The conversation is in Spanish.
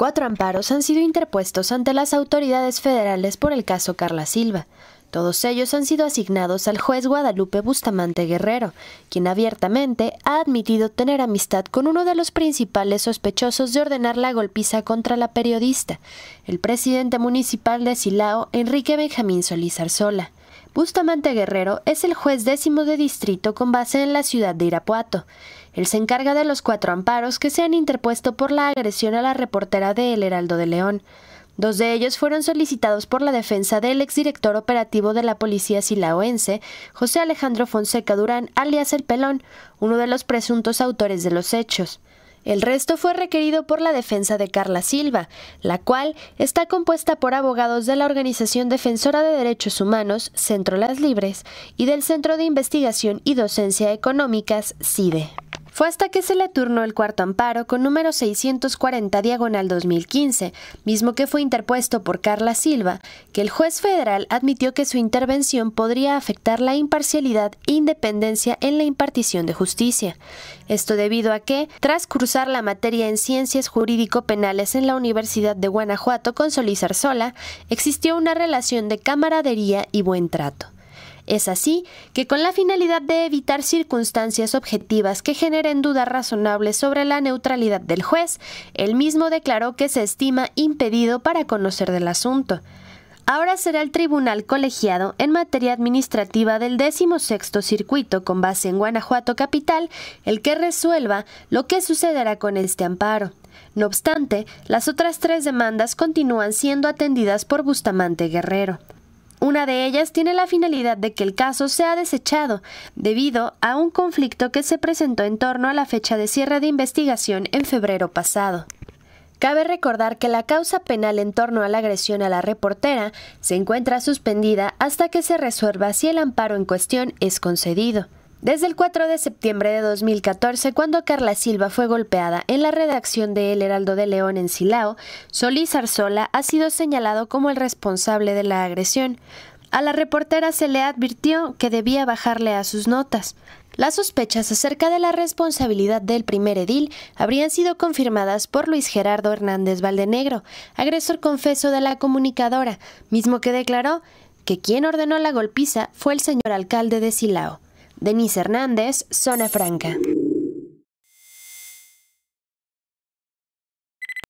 Cuatro amparos han sido interpuestos ante las autoridades federales por el caso Carla Silva. Todos ellos han sido asignados al juez Guadalupe Bustamante Guerrero, quien abiertamente ha admitido tener amistad con uno de los principales sospechosos de ordenar la golpiza contra la periodista, el presidente municipal de Silao, Enrique Benjamín Solís Arzola. Bustamante Guerrero es el juez décimo de distrito con base en la ciudad de Irapuato. Él se encarga de los cuatro amparos que se han interpuesto por la agresión a la reportera de El Heraldo de León. Dos de ellos fueron solicitados por la defensa del exdirector operativo de la policía silaoense, José Alejandro Fonseca Durán, alias El Pelón, uno de los presuntos autores de los hechos. El resto fue requerido por la defensa de Carla Silva, la cual está compuesta por abogados de la Organización Defensora de Derechos Humanos, Centro Las Libres, y del Centro de Investigación y Docencia Económicas, CIDE. Fue hasta que se le turnó el cuarto amparo con número 640 diagonal 2015, mismo que fue interpuesto por Carla Silva, que el juez federal admitió que su intervención podría afectar la imparcialidad e independencia en la impartición de justicia. Esto debido a que, tras cursar la materia en Ciencias Jurídico-Penales en la Universidad de Guanajuato con Solís Arzola, existió una relación de camaradería y buen trato. Es así que con la finalidad de evitar circunstancias objetivas que generen dudas razonables sobre la neutralidad del juez, el mismo declaró que se estima impedido para conocer del asunto. Ahora será el tribunal colegiado en materia administrativa del sexto Circuito con base en Guanajuato Capital el que resuelva lo que sucederá con este amparo. No obstante, las otras tres demandas continúan siendo atendidas por Bustamante Guerrero. Una de ellas tiene la finalidad de que el caso sea desechado debido a un conflicto que se presentó en torno a la fecha de cierre de investigación en febrero pasado. Cabe recordar que la causa penal en torno a la agresión a la reportera se encuentra suspendida hasta que se resuelva si el amparo en cuestión es concedido. Desde el 4 de septiembre de 2014, cuando Carla Silva fue golpeada en la redacción de El Heraldo de León en Silao, Solís Arzola ha sido señalado como el responsable de la agresión. A la reportera se le advirtió que debía bajarle a sus notas. Las sospechas acerca de la responsabilidad del primer edil habrían sido confirmadas por Luis Gerardo Hernández Valdenegro, agresor confeso de la comunicadora, mismo que declaró que quien ordenó la golpiza fue el señor alcalde de Silao. Denise Hernández, Zona Franca.